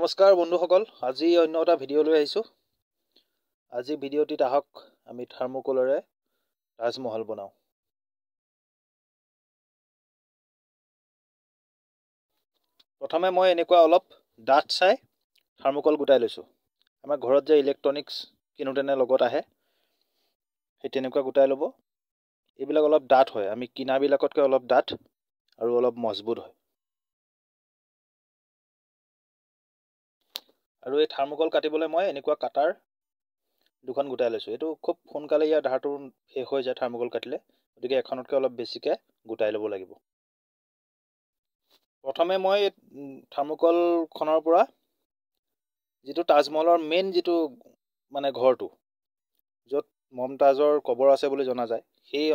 নমস্কাৰ বন্ধুসকল আজি অন্য এটা ভিডিঅ' লৈ আহিছোঁ আজি ভিডিঅ'টিত আহক আমি থাৰ্মকলৰে তাজমহল বনাওঁ প্ৰথমে মই এনেকুৱা অলপ ডাঠ চাই থাৰ্মকল গোটাই লৈছোঁ আমাৰ ঘৰত যে ইলেক্ট্ৰনিকছ কিনোতেনে লগত আহে সেই তেনেকুৱা গোটাই ল'ব এইবিলাক অলপ ডাঠ হয় আমি কিনাবিলাকতকৈ অলপ ডাঠ আৰু অলপ মজবুত হয় আৰু এই থাৰ্মকল কাটিবলৈ মই এনেকুৱা কাটাৰ দুখন গোটাই লৈছোঁ এইটো খুব সোনকালে ইয়াৰ ধাৰটো শেষ হৈ যায় থাৰ্মকল কাটিলে গতিকে এখনতকৈ অলপ বেছিকৈ গোটাই ল'ব লাগিব প্ৰথমে মই থাৰ্মকলখনৰ পৰা যিটো তাজমহলৰ মেইন যিটো মানে ঘৰটো য'ত মমতাজৰ কবৰ আছে বুলি জনা যায় সেই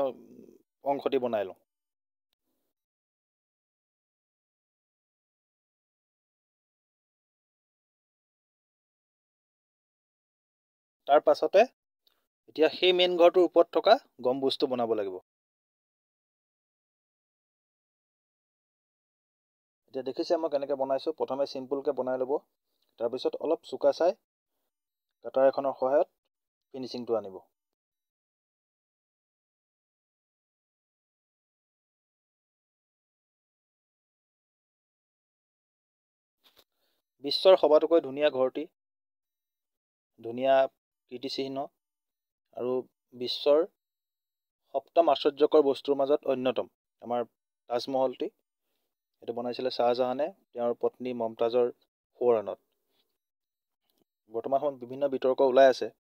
অংশটি বনাই লওঁ তাৰ পাছতে এতিয়া সেই মেইন ঘৰটোৰ ওপৰত থকা গম্বুজটো বনাব লাগিব এতিয়া দেখিছে মই কেনেকৈ বনাইছোঁ প্ৰথমে চিম্পুলকৈ বনাই ল'ব তাৰপিছত অলপ চোকা চাই কাটাৰ এখনৰ সহায়ত ফিনিচিংটো আনিব বিশ্বৰ সবাতোকৈ ধুনীয়া ঘৰটি ধুনীয়া কীৰ্তিচিহ্ন আৰু বিশ্বৰ সপ্তম আশ্চৰ্যকৰ বস্তুৰ মাজত অন্যতম আমাৰ তাজমহলটি সেইটো বনাইছিলে শ্বাহজাহানে তেওঁৰ পত্নী মমতাজৰ সোঁৱৰণত বৰ্তমান সময়ত বিভিন্ন বিতৰ্ক ওলাই আছে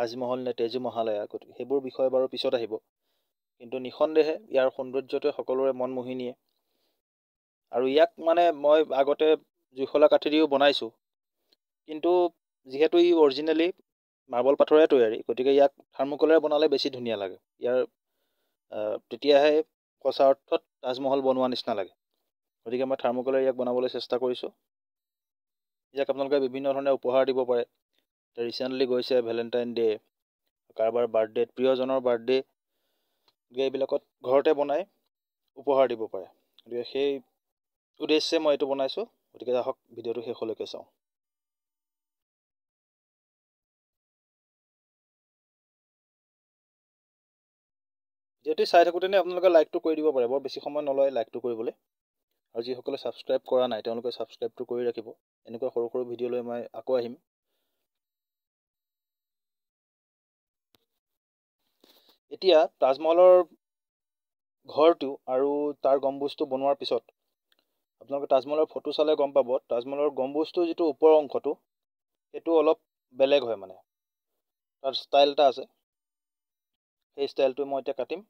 তাজমহল নে তেজু মহালয়া গতিকে সেইবোৰ বিষয় বাৰু পিছত আহিব কিন্তু নিঃসন্দেহে ইয়াৰ সৌন্দৰ্যটোৱে সকলোৰে মন মোহিনীয়ে আৰু ইয়াক মানে মই আগতে জুইশলা কাঠেদিও বনাইছোঁ কিন্তু যিহেতু ই অৰিজিনেলি মাৰ্বল পাথৰে তৈয়াৰী গতিকে ইয়াক থাৰ্মকলেৰে বনালে বেছি ধুনীয়া লাগে ইয়াৰ তেতিয়াহে সঁচা অৰ্থত তাজমহল বনোৱা নিচিনা লাগে গতিকে মই থাৰ্মকলেৰে ইয়াক বনাবলৈ চেষ্টা কৰিছোঁ ইয়াক আপোনালোকে বিভিন্ন ধৰণে উপহাৰ দিব পাৰে এতিয়া ৰিচেণ্টলি গৈছে ভেলেণ্টাইন ডে কাৰোবাৰ বাৰ্থডে প্ৰিয়জনৰ বাৰ্থডে গতিকে এইবিলাকত ঘৰতে বনাই উপহাৰ দিব পাৰে গতিকে সেই উদ্দেশ্যে মই এইটো বনাইছোঁ গতিকে আহক ভিডিঅ'টো শেষলৈকে চাওঁ যদি চাই থাকোঁতেনে আপোনালোকে লাইকটো কৰি দিব পাৰে বৰ বেছি সময় নলয় লাইকটো কৰিবলৈ আৰু যিসকলে ছাবস্ক্ৰাইব কৰা নাই তেওঁলোকে ছাবস্ক্ৰাইবটো কৰি ৰাখিব এনেকুৱা সৰু সৰু ভিডিঅ' লৈ মই আকৌ আহিম এতিয়া তাজমহলৰ ঘৰটো আৰু তাৰ গম্বুজটো বনোৱাৰ পিছত আপোনালোকে তাজমহলৰ ফটো চালে গম পাব তাজমহলৰ গম্বুজটো যিটো ওপৰ অংশটো সেইটো অলপ বেলেগ হয় মানে তাৰ ষ্টাইল এটা আছে সেই ষ্টাইলটো মই এতিয়া কাটিম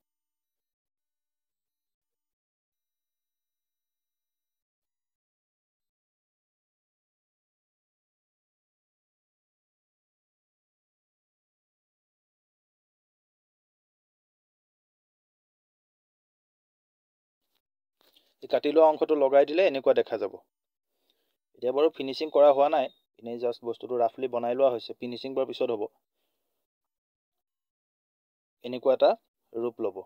কাটি লোৱা অংশটো লগাই দিলে এনেকুৱা দেখা যাব এতিয়া বাৰু ফিনিচিং কৰা হোৱা নাই এনেই জাষ্ট বস্তুটো ৰাফলি বনাই লোৱা হৈছে ফিনিচিং কৰাৰ পিছত হ'ব এনেকুৱা এটা ৰূপ ল'ব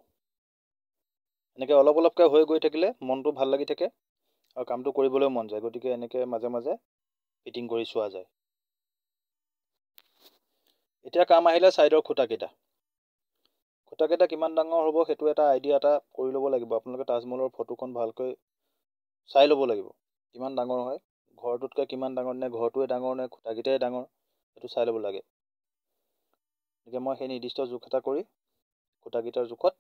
এনেকৈ অলপ অলপকৈ হৈ গৈ থাকিলে মনটো ভাল লাগি থাকে আৰু কামটো কৰিবলৈও মন যায় গতিকে এনেকৈ মাজে মাজে ফিটিং কৰি চোৱা যায় এতিয়া কাম আহিলে ছাইডৰ খুটাকেইটা খুটাকেইটা কিমান ডাঙৰ হ'ব সেইটো এটা আইডিয়া এটা কৰি ল'ব লাগিব আপোনালোকে তাজমহলৰ ফটোখন ভালকৈ চাই ল'ব লাগিব কিমান ডাঙৰ হয় ঘৰটোতকৈ কিমান ডাঙৰ নে ঘৰটোৱে ডাঙৰ নে খুটাকেইটাই ডাঙৰ সেইটো চাই ল'ব লাগে গতিকে মই সেই নিৰ্দিষ্ট জোখ এটা কৰি খুঁটাকেইটাৰ জোখত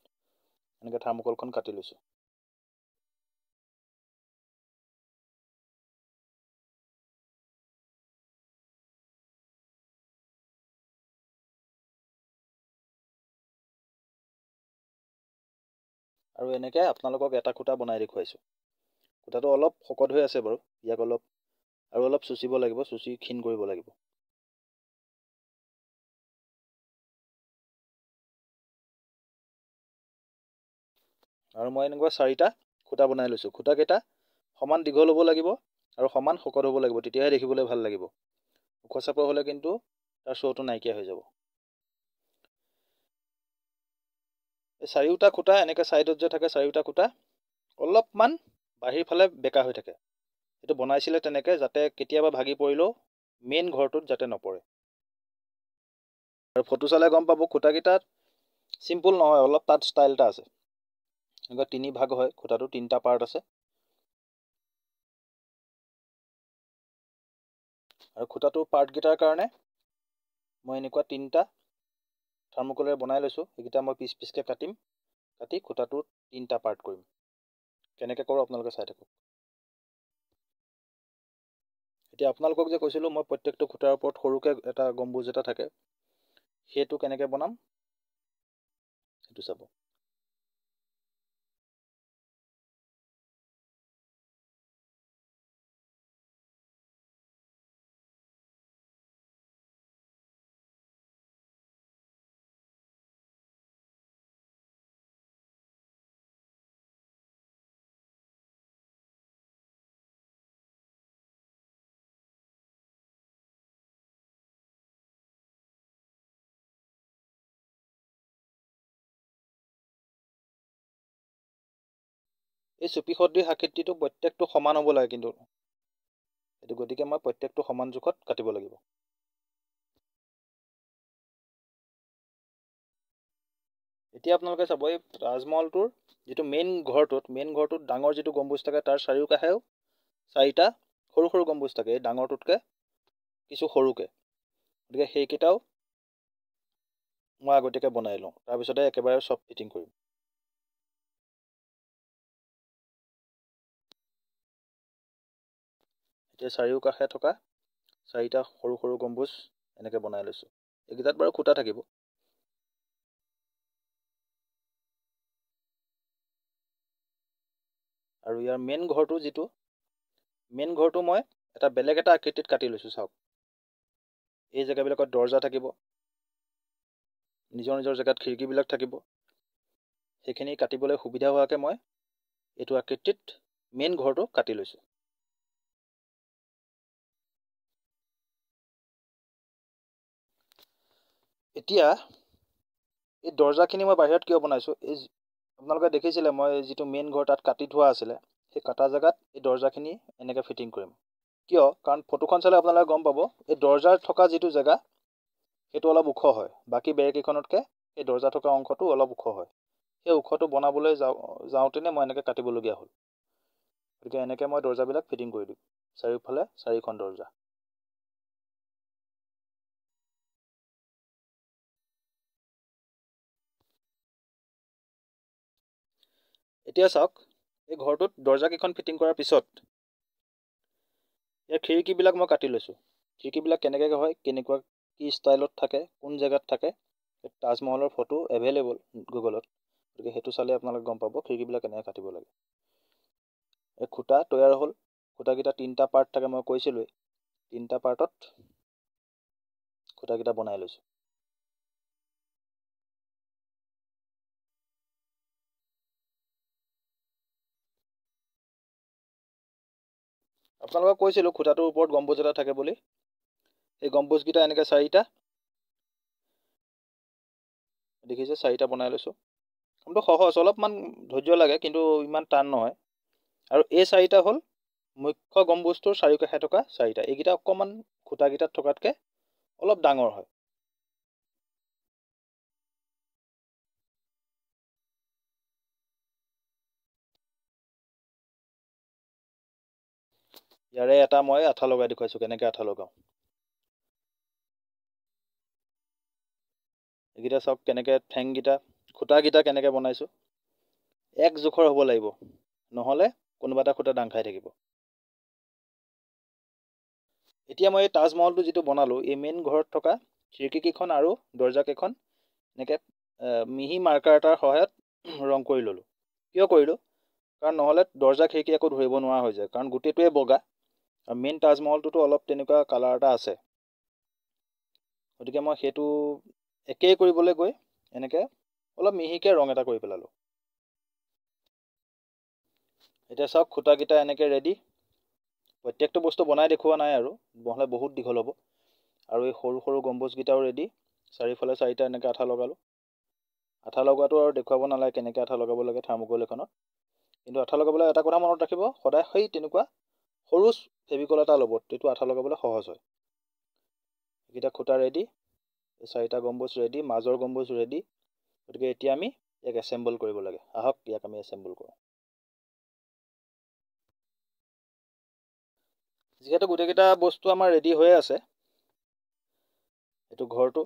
এনেকৈ থাৰ্মকলখন কাটি লৈছোঁ আৰু এনেকৈ আপোনালোকক এটা খুঁটা বনাই দেখুৱাইছোঁ খুঁটাটো অলপ শকত হৈ আছে বাৰু ইয়াক অলপ আৰু অলপ চুচিব লাগিব চুচি ক্ষীণ কৰিব লাগিব আৰু মই এনেকুৱা চাৰিটা খুঁটা বনাই লৈছোঁ খুটাকেইটা সমান দীঘল হ'ব লাগিব আৰু সমান শকত হ'ব লাগিব তেতিয়াহে দেখিবলৈ ভাল লাগিব ওখ চাপৰ হ'লে কিন্তু তাৰ চৌটো নাইকিয়া হৈ যাব এই চাৰিওটা খুটা এনেকৈ ছাইডত যে থাকে চাৰিওটা খুঁটা অলপমান বাহিৰ ফালে বেকা হৈ থাকে এইটো বনাইছিলে তেনেকৈ যাতে কেতিয়াবা ভাগি পৰিলেও মেইন ঘৰটোত যাতে নপৰে আৰু ফটো চালে গম পাব খুটাকেইটাত চিম্পুল নহয় অলপ তাত ষ্টাইল এটা আছে এনেকুৱা তিনি ভাগ হয় খুটাটো তিনিটা পাৰ্ট আছে আৰু খুঁটাটো পাৰ্টকেইটাৰ কাৰণে মই এনেকুৱা তিনিটা থাৰ্মকলেৰে বনাই লৈছোঁ সেইকেইটা মই পিছ পিচকৈ কাটিম কাটি খুঁটাটো তিনিটা পাৰ্ট কৰিম কেনেকৈ কৰোঁ আপোনালোকে চাই থাকক এতিয়া আপোনালোকক যে কৈছিলোঁ মই প্ৰত্যেকটো খুটাৰ ওপৰত সৰুকৈ এটা গম্বুজ এটা থাকে সেইটো কেনেকৈ বনাম সেইটো চাব এই চুপি সদৃশ আকৃতিটো প্ৰত্যেকটো সমান হ'ব লাগে কিন্তু এইটো গতিকে মই প্ৰত্যেকটো সমান জোখত কাটিব লাগিব এতিয়া আপোনালোকে চাব এই তাজমহলটোৰ যিটো মেইন ঘৰটোত মেইন ঘৰটোত ডাঙৰ যিটো গম্বুজ থাকে তাৰ চাৰিওকাষেও চাৰিটা সৰু সৰু গম্বুজ থাকে এই ডাঙৰটোতকৈ কিছু সৰুকৈ গতিকে সেইকেইটাও মই আগতীয়াকৈ বনাই লওঁ তাৰপিছতে একেবাৰে চব ফিটিং কৰিম এতিয়া চাৰিওকাষে থকা চাৰিটা সৰু সৰু গম্বুজ এনেকৈ বনাই লৈছোঁ এইকেইটাত বাৰু খুটা থাকিব আৰু ইয়াৰ মেইন ঘৰটো যিটো মেইন ঘৰটো মই এটা বেলেগ এটা আকৃতিত কাটি লৈছোঁ চাওক এই জেগাবিলাকত দৰ্জা থাকিব নিজৰ নিজৰ জেগাত খিৰিকীবিলাক থাকিব সেইখিনি কাটিবলৈ সুবিধা হোৱাকৈ মই এইটো আকৃতিত মেইন ঘৰটো কাটি লৈছোঁ এতিয়া এই দৰ্জাখিনি মই বাহিৰত কিয় বনাইছোঁ এই আপোনালোকে দেখিছিলে মই যিটো মেইন ঘৰ তাত কাটি থোৱা আছিলে সেই কাটা জেগাত এই দৰ্জাখিনি এনেকৈ ফিটিং কৰিম কিয় কাৰণ ফটোখন চালে আপোনালোকে গম পাব এই দৰ্জাৰ থকা যিটো জেগা সেইটো অলপ ওখ হয় বাকী বেৰকেইখনতকৈ এই দৰ্জা থকা অংশটো অলপ ওখ হয় সেই ওখটো বনাবলৈ যাওঁ যাওঁতেনে মই এনেকৈ কাটিবলগীয়া হ'ল গতিকে এনেকৈ মই দৰ্জাবিলাক ফিটিং কৰি দিম চাৰিওফালে চাৰিখন দৰ্জা এতিয়া চাওক এই ঘৰটোত দৰ্জাকেইখন ফিটিং কৰাৰ পিছত ইয়াৰ খিৰিকীবিলাক মই কাটি লৈছোঁ খিৰিকীবিলাক কেনেকৈ হয় কেনেকুৱা কি ষ্টাইলত থাকে কোন জেগাত থাকে তাজমহলৰ ফটো এভেইলেবল গুগলত গতিকে সেইটো চালে আপোনালোকে গম পাব খিৰিকীবিলাক কেনেকৈ কাটিব লাগে এই খুটা তৈয়াৰ হ'ল খুটাকেইটা তিনিটা পাৰ্ট থাকে মই কৈছিলোঁৱেই তিনিটা পাৰ্টত খুটাকেইটা বনাই লৈছোঁ আপোনালোকক কৈছিলোঁ খুটাটোৰ ওপৰত গম্বুজ এটা থাকে বুলি এই গম্বুজকেইটা এনেকৈ চাৰিটা দেখিছে চাৰিটা বনাই লৈছোঁ কামটো সহজ অলপমান ধৈৰ্য লাগে কিন্তু ইমান টান নহয় আৰু এই চাৰিটা হ'ল মুখ্য গম্বুজটোৰ চাৰিওকাষে থকা চাৰিটা এইকেইটা অকণমান খুটাকেইটাত থকাতকৈ অলপ ডাঙৰ হয় ইয়াৰে এটা মই আঠা লগাই দেখুৱাইছোঁ কেনেকৈ আঠা লগাওঁ এইকেইটা চাওক কেনেকৈ ঠেংকেইটা খুটাকেইটা কেনেকৈ বনাইছোঁ এক জোখৰ হ'ব লাগিব নহ'লে কোনোবা এটা খুটা দাং খাই থাকিব এতিয়া মই এই তাজমহলটো যিটো বনালোঁ এই মেইন ঘৰত থকা খিৰিকীকেইখন আৰু দৰ্জাকেইখন এনেকৈ মিহি মাৰ্কাৰ এটাৰ সহায়ত ৰং কৰি ল'লোঁ কিয় কৰিলোঁ কাৰণ নহ'লে দৰ্জা খিৰিকী একো ধৰিব নোৱাৰা হৈ যায় কাৰণ গোটেইটোৱে বগা মেইন তাজমহলটোতো অলপ তেনেকুৱা কালাৰ এটা আছে গতিকে মই সেইটো একেই কৰিবলৈ গৈ এনেকৈ অলপ মিহিকৈ ৰং এটা কৰি পেলালোঁ এতিয়া চাওক খুটাকেইটা এনেকৈ ৰেডি প্ৰত্যেকটো বস্তু বনাই দেখুওৱা নাই আৰু নহ'লে বহুত দীঘল হ'ব আৰু এই সৰু সৰু গম্বুজকেইটাও ৰেডি চাৰিওফালে চাৰিটা এনেকৈ আঠা লগালোঁ আঠা লগোৱাটো আৰু দেখুৱাব নালাগে কেনেকৈ আঠা লগাব লাগে থাৰ্মকল এখনত কিন্তু আঠা লগাবলৈ এটা কথা মনত ৰাখিব সদায় সেই তেনেকুৱা সৰু ফেভিকল এটা ল'ব তেতিয়া আঠা লগাবলৈ সহজ হয় এইকেইটা খুটা ৰেডি চাৰিটা গম্বুজ ৰেডি মাজৰ গম্বুজ ৰেডি গতিকে এতিয়া আমি ইয়াক এচেম্বল কৰিব লাগে আহক ইয়াক আমি এচেম্বল কৰোঁ যিহেতু গোটেইকেইটা বস্তু আমাৰ ৰেডি হৈয়ে আছে এইটো ঘৰটো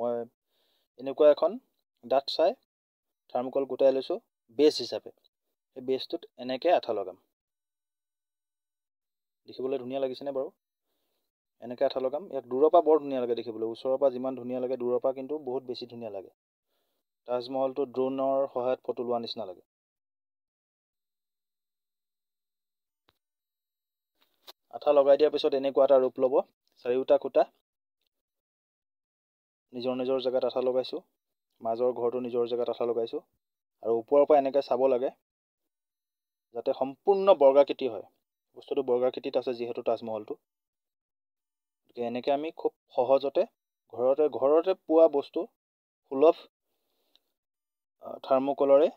মই এনেকুৱা এখন ডাঠ চাই থাৰ্মকল গোটাই লৈছোঁ বেচ হিচাপে সেই বেচটোত এনেকৈ আঠা লগাম দেখিবলৈ ধুনীয়া লাগিছেনে বাৰু এনেকৈ আঠা লগাম ইয়াক দূৰৰ পৰা বৰ ধুনীয়া লাগে দেখিবলৈ ওচৰৰ পৰা যিমান ধুনীয়া লাগে দূৰৰ পৰা কিন্তু বহুত বেছি ধুনীয়া লাগে তাজমহলটো ড্ৰোনৰ সহায়ত ফটো লোৱা নিচিনা লাগে আঠা লগাই দিয়াৰ পিছত এনেকুৱা এটা ৰূপ ল'ব চাৰিওটা খুঁটা নিজৰ নিজৰ জেগাত আঠা লগাইছোঁ মাজৰ ঘৰটো নিজৰ জেগাত আঠা লগাইছোঁ আৰু ওপৰৰ পৰা এনেকৈ চাব লাগে যাতে সম্পূৰ্ণ বৰ্গাকৃতি হয় বস্তুটো বৰ্গাকৃতিত আছে যিহেতু তাজমহলটো গতিকে এনেকৈ আমি খুব সহজতে ঘৰতে ঘৰতে পোৱা বস্তু সুলভ থাৰ্মকলৰে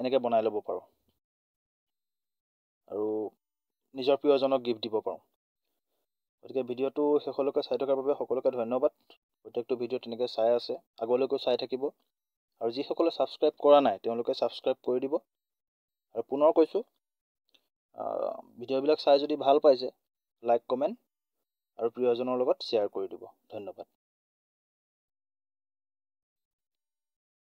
এনেকৈ বনাই ল'ব পাৰোঁ আৰু নিজৰ প্ৰিয়জনক গিফ্ট দিব পাৰোঁ গতিকে ভিডিঅ'টো শেষলৈকে চাই থকাৰ বাবে সকলোকে ধন্যবাদ প্ৰত্যেকটো ভিডিঅ' তেনেকৈ চাই আছে আগলৈকো চাই থাকিব আৰু যিসকলে ছাবস্ক্ৰাইব কৰা নাই তেওঁলোকে ছাবস্ক্ৰাইব কৰি দিব আৰু পুনৰ কৈছোঁ ভিডিঅ'বিলাক চাই যদি ভাল পাইছে লাইক কমেণ্ট আৰু প্ৰিয়জনৰ লগত শ্বেয়াৰ কৰি দিব ধন্যবাদ